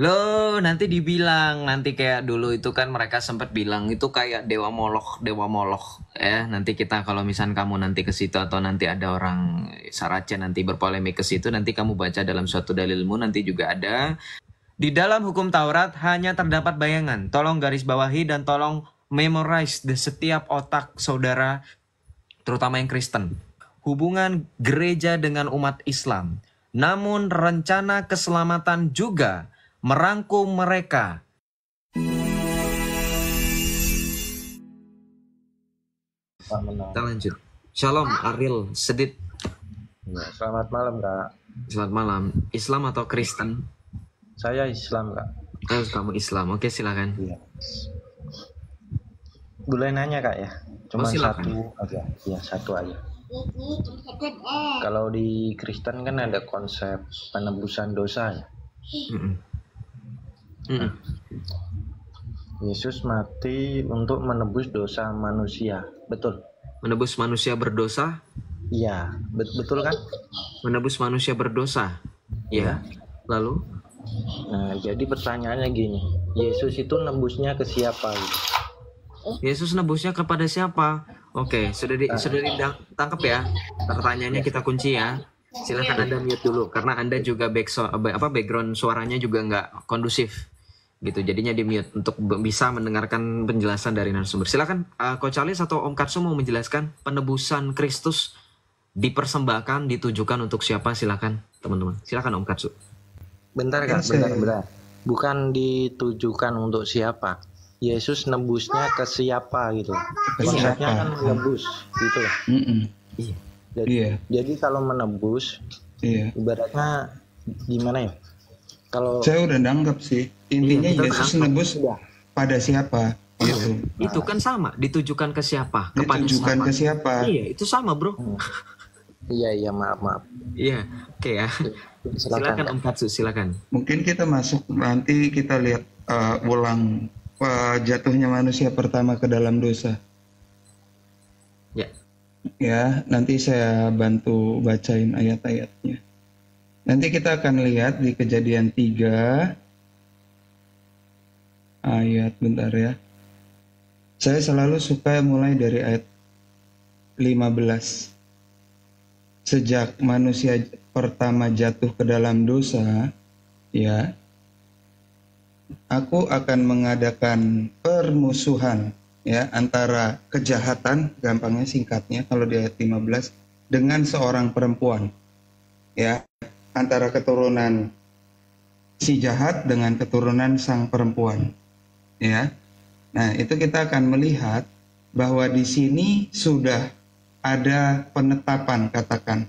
Lo nanti dibilang nanti kayak dulu itu kan mereka sempat bilang itu kayak dewa moloch, dewa moloch ya. Nanti kita kalau misalnya kamu nanti ke situ atau nanti ada orang saracen nanti berpolemik ke situ nanti kamu baca dalam suatu dalilmu nanti juga ada di dalam hukum Taurat hanya terdapat bayangan. Tolong garis bawahi dan tolong memorize di setiap otak saudara terutama yang Kristen. Hubungan gereja dengan umat Islam. Namun rencana keselamatan juga merangkum mereka. Kita lanjut. Shalom Aril Sedit. Nah, selamat malam kak. Selamat malam. Islam atau Kristen? Saya Islam kak. Oh, kamu Islam. Oke silakan. Iya. Boleh nanya kak ya? Cuma oh, silakan. satu aja. Iya satu aja. Kalau di Kristen kan ada konsep penebusan dosa ya. Mm -mm. Hmm. Yesus mati untuk menebus dosa manusia. Betul. Menebus manusia berdosa? Iya, betul kan? Menebus manusia berdosa. Ya. ya. Lalu? Nah, jadi pertanyaannya gini. Yesus itu nebusnya ke siapa? Yesus nebusnya kepada siapa? Oke, sudah di, uh, sudah ditangkap ya. Pertanyaannya iya. kita kunci ya. Silakan Anda mute dulu karena Anda juga back so, apa background suaranya juga nggak kondusif gitu jadinya di mute untuk bisa mendengarkan penjelasan dari narasumber silakan uh, coach Charles atau Om Katsu mau menjelaskan penebusan Kristus dipersembahkan ditujukan untuk siapa silakan teman-teman silakan Om Katsu bentar kan bentar bentar bukan ditujukan untuk siapa Yesus nebusnya ke siapa gitu maksudnya kan menebus gitu mm -mm. Jadi, yeah. jadi kalau menebus yeah. ibaratnya gimana ya kalau saya udah nangkep sih. Intinya iya, Yesus ya. pada siapa? Iya. Itu. itu kan sama, ditujukan ke siapa? Kepada ditujukan siapa? ke siapa? Iya, itu sama, Bro. Hmm. Iya, iya, maaf, maaf. Iya, oke ya. Silakan, silakan Om Katsu, silakan. Mungkin kita masuk nanti kita lihat uh, ulang uh, jatuhnya manusia pertama ke dalam dosa. Ya. Ya, nanti saya bantu bacain ayat-ayatnya. Nanti kita akan lihat di kejadian 3 ayat bentar ya. Saya selalu suka mulai dari ayat 15. Sejak manusia pertama jatuh ke dalam dosa, ya. Aku akan mengadakan permusuhan ya antara kejahatan gampangnya singkatnya kalau di ayat 15 dengan seorang perempuan. Ya, antara keturunan si jahat dengan keturunan sang perempuan. Ya. Nah, itu kita akan melihat bahwa di sini sudah ada penetapan katakan.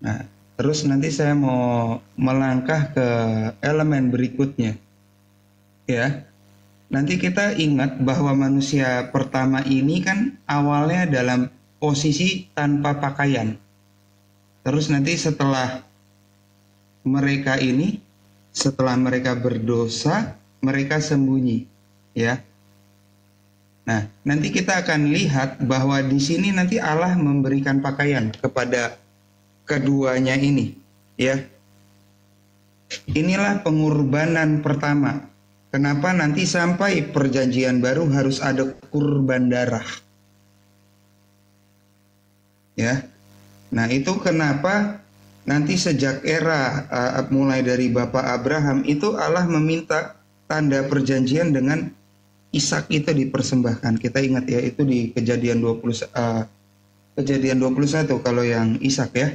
Nah, terus nanti saya mau melangkah ke elemen berikutnya. Ya. Nanti kita ingat bahwa manusia pertama ini kan awalnya dalam posisi tanpa pakaian Terus nanti setelah mereka ini, setelah mereka berdosa, mereka sembunyi, ya. Nah, nanti kita akan lihat bahwa di sini nanti Allah memberikan pakaian kepada keduanya ini, ya. Inilah pengorbanan pertama. Kenapa nanti sampai perjanjian baru harus ada kurban darah? Ya, Nah itu kenapa nanti sejak era uh, mulai dari Bapak Abraham itu Allah meminta tanda perjanjian dengan Ishak itu dipersembahkan. Kita ingat ya itu di kejadian 20 uh, kejadian 21 kalau yang Ishak ya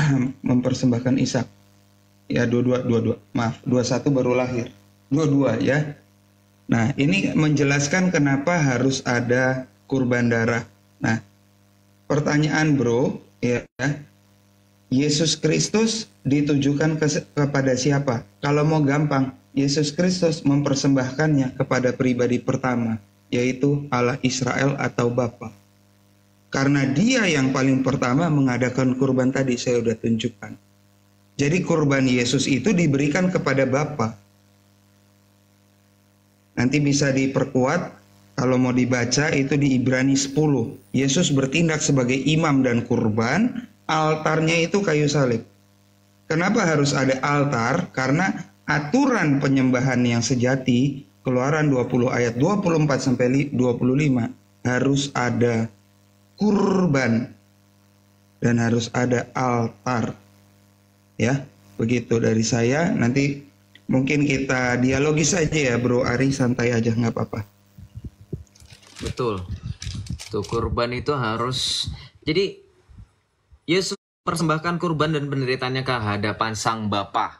mempersembahkan Ishak. Ya 22 22 maaf 21 baru lahir. 22 ya. Nah, ini menjelaskan kenapa harus ada kurban darah. Nah, pertanyaan bro, ya. Yesus Kristus ditujukan ke, kepada siapa? Kalau mau gampang, Yesus Kristus mempersembahkannya kepada pribadi pertama, yaitu Allah Israel atau Bapa. Karena dia yang paling pertama mengadakan kurban tadi saya sudah tunjukkan. Jadi kurban Yesus itu diberikan kepada Bapa. Nanti bisa diperkuat kalau mau dibaca itu di Ibrani 10. Yesus bertindak sebagai imam dan kurban, altarnya itu kayu salib. Kenapa harus ada altar? Karena aturan penyembahan yang sejati, Keluaran 20 ayat 24 sampai 25 harus ada kurban dan harus ada altar. Ya, begitu dari saya. Nanti mungkin kita dialogis aja ya, Bro Ari santai aja nggak apa-apa. Betul. Tuh kurban itu harus jadi Yesus persembahkan kurban dan penderitaannya ke hadapan Sang Bapa.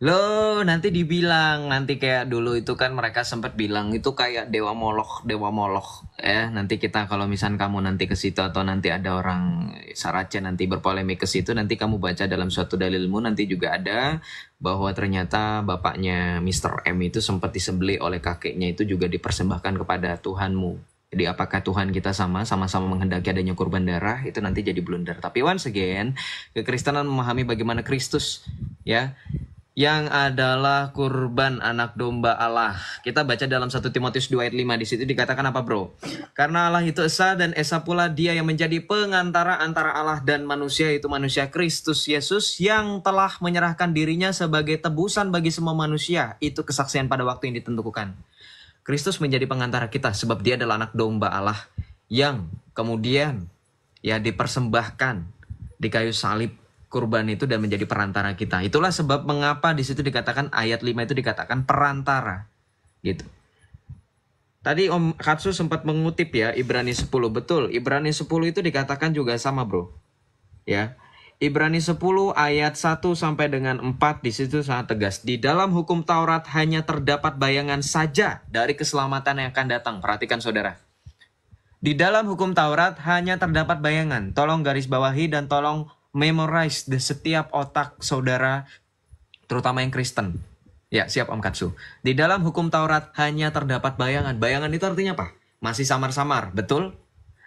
Lo nanti dibilang nanti kayak dulu itu kan mereka sempat bilang itu kayak dewa moloch, dewa moloch ya. Eh, nanti kita kalau misal kamu nanti ke situ atau nanti ada orang saracen nanti berpolemik ke situ nanti kamu baca dalam suatu dalilmu nanti juga ada bahwa ternyata bapaknya Mr. M itu sempat disembelih oleh kakeknya itu juga dipersembahkan kepada Tuhanmu. Jadi apakah Tuhan kita sama, sama-sama menghendaki adanya kurban darah, itu nanti jadi blunder. Tapi once again, kekristenan memahami bagaimana Kristus, ya, yang adalah kurban anak domba Allah. Kita baca dalam 1 Timotius 2 ayat 5 di situ dikatakan apa, Bro? Karena Allah itu esa dan esa pula dia yang menjadi pengantara antara Allah dan manusia itu manusia Kristus Yesus yang telah menyerahkan dirinya sebagai tebusan bagi semua manusia. Itu kesaksian pada waktu yang ditentukan. Kristus menjadi pengantara kita sebab dia adalah anak domba Allah yang kemudian ya dipersembahkan di kayu salib kurban itu dan menjadi perantara kita. Itulah sebab mengapa di situ dikatakan ayat 5 itu dikatakan perantara. Gitu. Tadi Om Katsu sempat mengutip ya Ibrani 10 betul. Ibrani 10 itu dikatakan juga sama, Bro. Ya. Ibrani 10 ayat 1 sampai dengan 4 di situ sangat tegas. Di dalam hukum Taurat hanya terdapat bayangan saja dari keselamatan yang akan datang. Perhatikan saudara. Di dalam hukum Taurat hanya terdapat bayangan. Tolong garis bawahi dan tolong memorize the setiap otak saudara terutama yang Kristen. Ya, siap Om Katsu. Di dalam hukum Taurat hanya terdapat bayangan. Bayangan itu artinya apa? Masih samar-samar, betul?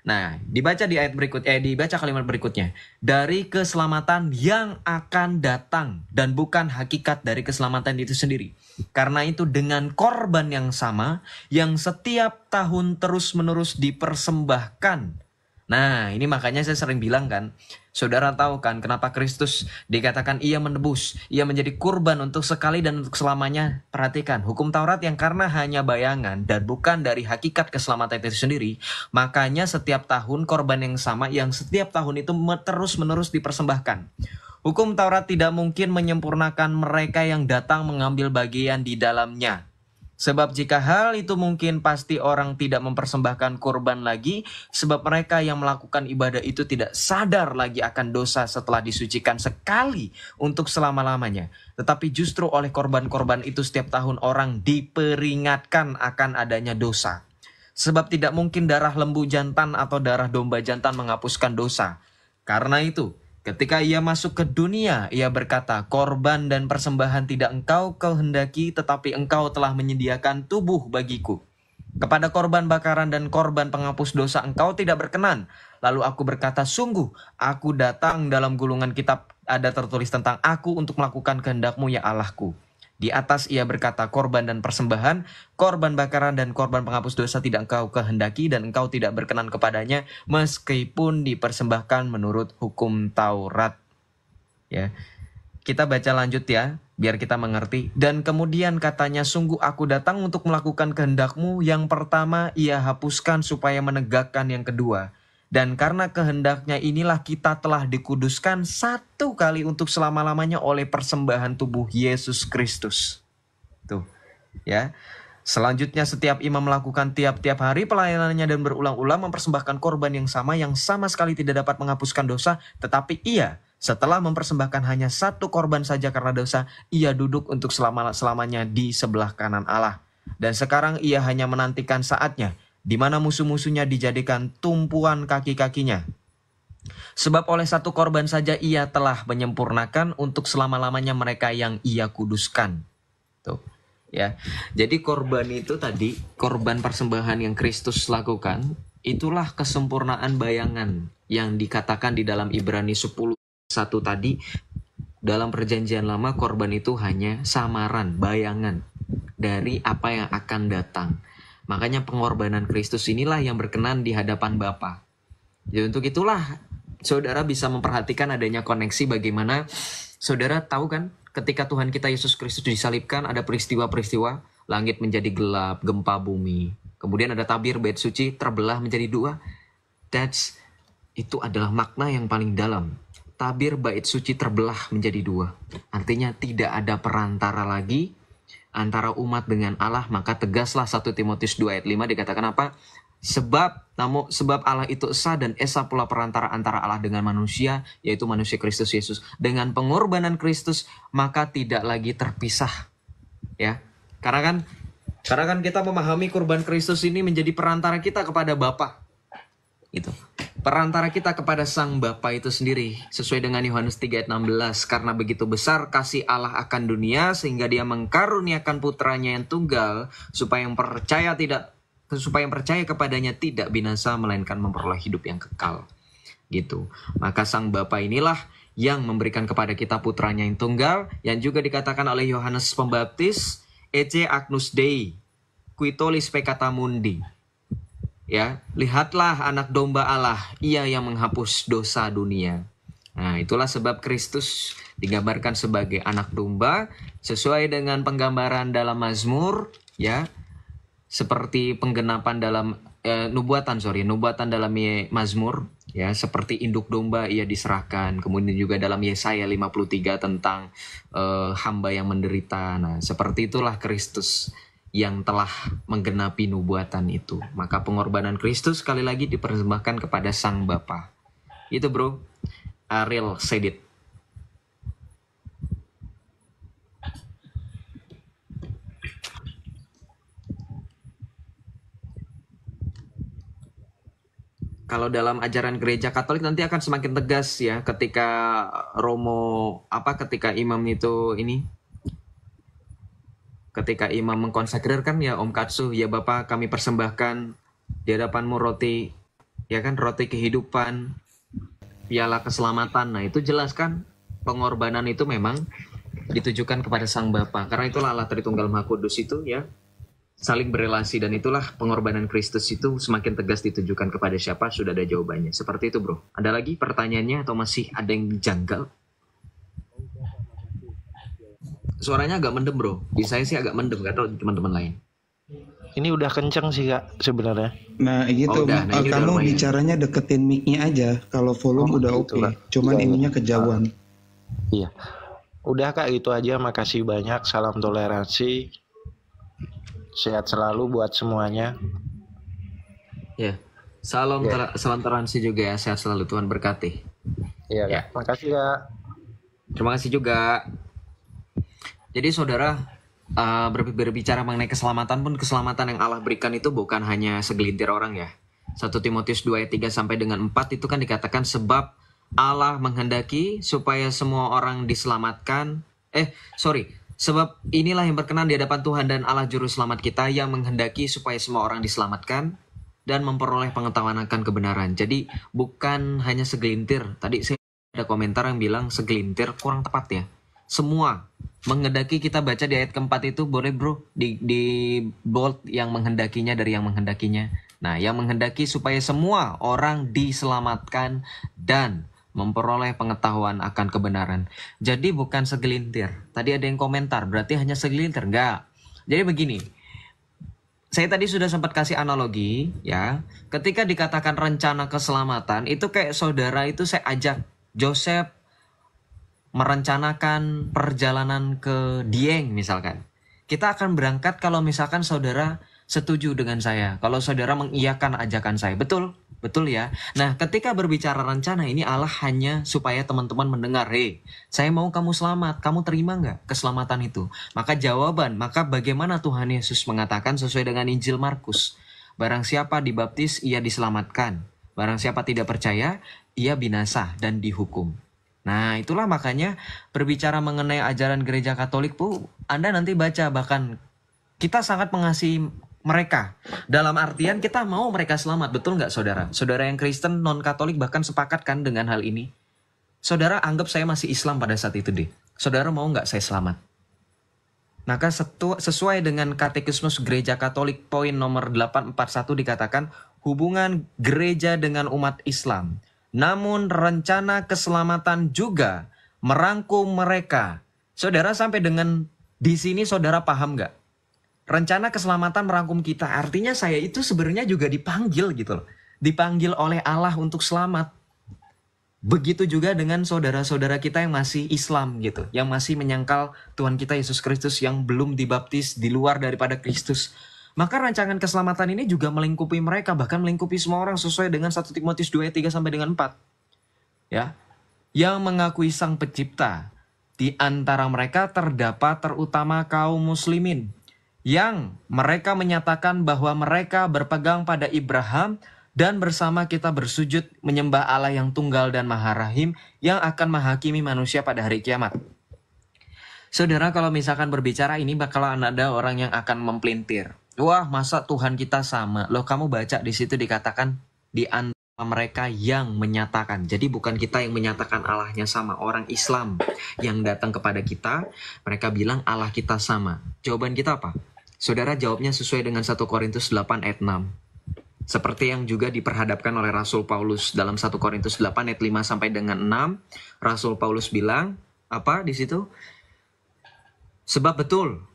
Nah, dibaca di ayat berikut eh dibaca kalimat berikutnya. Dari keselamatan yang akan datang dan bukan hakikat dari keselamatan itu sendiri. Karena itu dengan korban yang sama yang setiap tahun terus-menerus dipersembahkan Nah, ini makanya saya sering bilang kan, saudara tahu kan kenapa Kristus dikatakan ia menebus, ia menjadi kurban untuk sekali dan untuk selamanya. Perhatikan, hukum Taurat yang karena hanya bayangan dan bukan dari hakikat keselamatan itu sendiri, makanya setiap tahun korban yang sama yang setiap tahun itu terus-menerus dipersembahkan. Hukum Taurat tidak mungkin menyempurnakan mereka yang datang mengambil bagian di dalamnya. Sebab jika hal itu mungkin pasti orang tidak mempersembahkan korban lagi sebab mereka yang melakukan ibadah itu tidak sadar lagi akan dosa setelah disucikan sekali untuk selama-lamanya. Tetapi justru oleh korban-korban itu setiap tahun orang diperingatkan akan adanya dosa. Sebab tidak mungkin darah lembu jantan atau darah domba jantan menghapuskan dosa. Karena itu, Ketika ia masuk ke dunia, ia berkata, "Korban dan persembahan tidak engkau kehendaki, tetapi engkau telah menyediakan tubuh bagiku. Kepada korban bakaran dan korban penghapus dosa engkau tidak berkenan." Lalu aku berkata, "Sungguh, aku datang dalam gulungan kitab ada tertulis tentang aku untuk melakukan kehendakmu ya Allahku." Di atas ia berkata, korban dan persembahan, korban bakaran dan korban penghapus dosa tidak engkau kehendaki dan engkau tidak berkenan kepadanya meskipun dipersembahkan menurut hukum Taurat. Ya. Kita baca lanjut ya, biar kita mengerti. Dan kemudian katanya, sungguh aku datang untuk melakukan kehendakmu. Yang pertama ia hapuskan supaya menegakkan yang kedua dan karena kehendaknya inilah kita telah dikuduskan satu kali untuk selama-lamanya oleh persembahan tubuh Yesus Kristus. Tuh, ya. Selanjutnya setiap imam melakukan tiap-tiap hari pelayanannya dan berulang-ulang mempersembahkan korban yang sama yang sama sekali tidak dapat menghapuskan dosa, tetapi ia setelah mempersembahkan hanya satu korban saja karena dosa, ia duduk untuk selama lamanya di sebelah kanan Allah. Dan sekarang ia hanya menantikan saatnya di mana musuh-musuhnya dijadikan tumpuan kaki-kakinya. Sebab oleh satu korban saja ia telah menyempurnakan untuk selama-lamanya mereka yang ia kuduskan. Tuh. Ya. Jadi korban itu tadi, korban persembahan yang Kristus lakukan, itulah kesempurnaan bayangan yang dikatakan di dalam Ibrani 10:1 tadi dalam perjanjian lama korban itu hanya samaran, bayangan dari apa yang akan datang. Makanya pengorbanan Kristus inilah yang berkenan di hadapan Bapa. Jadi ya, untuk itulah saudara bisa memperhatikan adanya koneksi bagaimana saudara tahu kan ketika Tuhan kita Yesus Kristus disalibkan ada peristiwa-peristiwa langit menjadi gelap, gempa bumi. Kemudian ada tabir bait suci terbelah menjadi dua. That's itu adalah makna yang paling dalam. Tabir bait suci terbelah menjadi dua. Artinya tidak ada perantara lagi antara umat dengan Allah maka tegaslah 1 Timotius 2 ayat 5 dikatakan apa sebab namun sebab Allah itu esa dan esa pula perantara antara Allah dengan manusia yaitu manusia Kristus Yesus dengan pengorbanan Kristus maka tidak lagi terpisah ya karena kan karena kan kita memahami kurban Kristus ini menjadi perantara kita kepada Bapa gitu perantara kita kepada Sang Bapa itu sendiri sesuai dengan Yohanes 3:16 karena begitu besar kasih Allah akan dunia sehingga dia mengkaruniakan putranya yang tunggal supaya yang percaya tidak supaya yang percaya kepadanya tidak binasa melainkan memperoleh hidup yang kekal gitu maka Sang Bapa inilah yang memberikan kepada kita putranya yang tunggal yang juga dikatakan oleh Yohanes Pembaptis Ece Agnus Dei Quitolis Peccata Mundi ya lihatlah anak domba Allah ia yang menghapus dosa dunia nah itulah sebab Kristus digambarkan sebagai anak domba sesuai dengan penggambaran dalam Mazmur ya seperti penggenapan dalam eh, nubuatan sorry nubuatan dalam Mazmur ya seperti induk domba ia diserahkan kemudian juga dalam Yesaya 53 tentang eh, hamba yang menderita nah seperti itulah Kristus yang telah menggenapi nubuatan itu. Maka pengorbanan Kristus sekali lagi dipersembahkan kepada Sang Bapa. Itu bro, Ariel Sedit. Kalau dalam ajaran gereja Katolik nanti akan semakin tegas ya ketika Romo apa ketika imam itu ini ketika imam mengkonsiderkan ya Om Katsu, ya Bapak kami persembahkan di hadapanmu roti, ya kan roti kehidupan, piala keselamatan. Nah itu jelas kan pengorbanan itu memang ditujukan kepada Sang Bapa. Karena itulah Allah Tritunggal Maha Kudus itu ya saling berelasi dan itulah pengorbanan Kristus itu semakin tegas ditujukan kepada siapa sudah ada jawabannya. Seperti itu bro. Ada lagi pertanyaannya atau masih ada yang janggal? suaranya agak mendem bro di saya sih agak mendem gak tau teman-teman lain ini udah kenceng sih kak sebenarnya nah eh, gitu oh, udah. Nah, eh, kamu bicaranya deketin micnya aja kalau volume oh, udah gitu, oke okay. cuman ya, ininya kejauhan uh, iya udah kak itu aja makasih banyak salam toleransi sehat selalu buat semuanya ya salam yeah. Ya. salam toleransi juga ya sehat selalu Tuhan berkati iya kak yeah. makasih kak terima kasih juga jadi saudara uh, berbicara mengenai keselamatan pun keselamatan yang Allah berikan itu bukan hanya segelintir orang ya. 1 Timotius 2 ayat 3 sampai dengan 4 itu kan dikatakan sebab Allah menghendaki supaya semua orang diselamatkan. Eh, sorry. Sebab inilah yang berkenan di hadapan Tuhan dan Allah Juru Selamat kita yang menghendaki supaya semua orang diselamatkan dan memperoleh pengetahuan akan kebenaran. Jadi bukan hanya segelintir. Tadi saya ada komentar yang bilang segelintir kurang tepat ya semua menghendaki kita baca di ayat keempat itu boleh bro di, di bold yang menghendakinya dari yang menghendakinya. Nah yang menghendaki supaya semua orang diselamatkan dan memperoleh pengetahuan akan kebenaran. Jadi bukan segelintir. Tadi ada yang komentar berarti hanya segelintir. Enggak. Jadi begini. Saya tadi sudah sempat kasih analogi ya. Ketika dikatakan rencana keselamatan itu kayak saudara itu saya ajak Joseph merencanakan perjalanan ke Dieng misalkan. Kita akan berangkat kalau misalkan saudara setuju dengan saya, kalau saudara mengiyakan ajakan saya. Betul? Betul ya. Nah, ketika berbicara rencana ini Allah hanya supaya teman-teman mendengar, "Hei, saya mau kamu selamat. Kamu terima nggak keselamatan itu?" Maka jawaban, maka bagaimana Tuhan Yesus mengatakan sesuai dengan Injil Markus, "Barang siapa dibaptis, ia diselamatkan. Barang siapa tidak percaya, ia binasa dan dihukum." Nah, itulah makanya berbicara mengenai ajaran gereja Katolik, Bu, Anda nanti baca bahkan kita sangat mengasihi mereka. Dalam artian kita mau mereka selamat, betul nggak saudara? Saudara yang Kristen, non-Katolik bahkan sepakat kan dengan hal ini? Saudara anggap saya masih Islam pada saat itu deh. Saudara mau nggak saya selamat? Maka sesuai dengan Katekismus Gereja Katolik poin nomor 841 dikatakan hubungan gereja dengan umat Islam namun rencana keselamatan juga merangkum mereka. Saudara sampai dengan di sini saudara paham nggak? Rencana keselamatan merangkum kita, artinya saya itu sebenarnya juga dipanggil gitu loh. Dipanggil oleh Allah untuk selamat. Begitu juga dengan saudara-saudara kita yang masih Islam gitu, yang masih menyangkal Tuhan kita Yesus Kristus yang belum dibaptis di luar daripada Kristus. Maka rancangan keselamatan ini juga melingkupi mereka, bahkan melingkupi semua orang sesuai dengan 1 Timotius 2 3 sampai dengan 4. Ya. Yang mengakui Sang Pencipta, di antara mereka terdapat terutama kaum muslimin yang mereka menyatakan bahwa mereka berpegang pada Ibrahim dan bersama kita bersujud menyembah Allah yang tunggal dan maha rahim yang akan menghakimi manusia pada hari kiamat. Saudara kalau misalkan berbicara ini bakalan ada orang yang akan mempelintir. Wah, masa Tuhan kita sama? Loh, kamu baca di situ dikatakan di antara mereka yang menyatakan. Jadi bukan kita yang menyatakan Allahnya sama, orang Islam yang datang kepada kita, mereka bilang Allah kita sama. Jawaban kita apa? Saudara jawabnya sesuai dengan 1 Korintus 8 ayat 6. Seperti yang juga diperhadapkan oleh Rasul Paulus dalam 1 Korintus 8 ayat 5 sampai dengan 6, Rasul Paulus bilang apa di situ? Sebab betul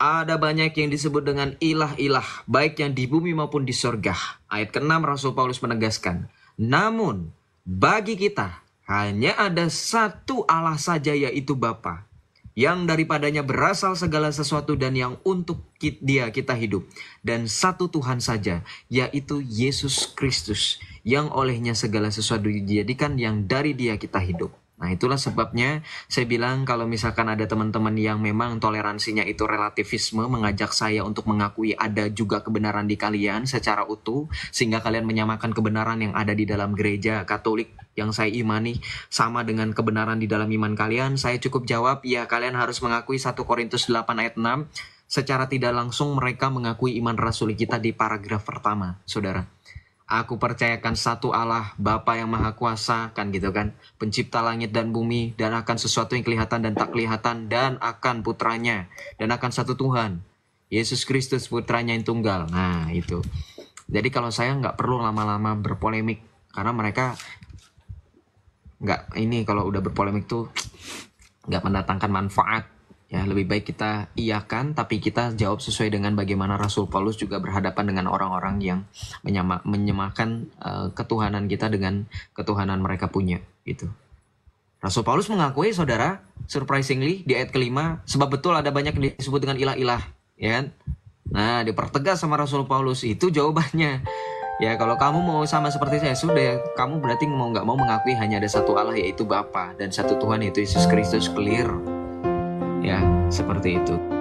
ada banyak yang disebut dengan ilah-ilah, baik yang di bumi maupun di sorga. Ayat ke-6 Rasul Paulus menegaskan, namun bagi kita hanya ada satu Allah saja yaitu Bapa, yang daripadanya berasal segala sesuatu dan yang untuk dia kita hidup. Dan satu Tuhan saja, yaitu Yesus Kristus, yang olehnya segala sesuatu dijadikan yang dari dia kita hidup. Nah, itulah sebabnya saya bilang kalau misalkan ada teman-teman yang memang toleransinya itu relativisme mengajak saya untuk mengakui ada juga kebenaran di kalian secara utuh sehingga kalian menyamakan kebenaran yang ada di dalam gereja Katolik yang saya imani sama dengan kebenaran di dalam iman kalian. Saya cukup jawab ya kalian harus mengakui 1 Korintus 8 ayat 6 secara tidak langsung mereka mengakui iman rasuli kita di paragraf pertama, Saudara aku percayakan satu Allah, Bapa yang Maha Kuasa, kan gitu kan, pencipta langit dan bumi, dan akan sesuatu yang kelihatan dan tak kelihatan, dan akan putranya, dan akan satu Tuhan, Yesus Kristus putranya yang tunggal. Nah itu. Jadi kalau saya nggak perlu lama-lama berpolemik, karena mereka nggak ini kalau udah berpolemik tuh nggak mendatangkan manfaat Ya, lebih baik kita iakan tapi kita jawab sesuai dengan bagaimana Rasul Paulus juga berhadapan dengan orang-orang yang menyama, menyamakan uh, eh, ketuhanan kita dengan ketuhanan mereka punya gitu. Rasul Paulus mengakui saudara, surprisingly di ayat kelima, sebab betul ada banyak yang disebut dengan ilah-ilah, ya kan? Nah, dipertegas sama Rasul Paulus itu jawabannya. Ya, kalau kamu mau sama seperti saya sudah, kamu berarti mau nggak mau mengakui hanya ada satu Allah yaitu Bapa dan satu Tuhan yaitu Yesus Kristus clear. Seperti itu.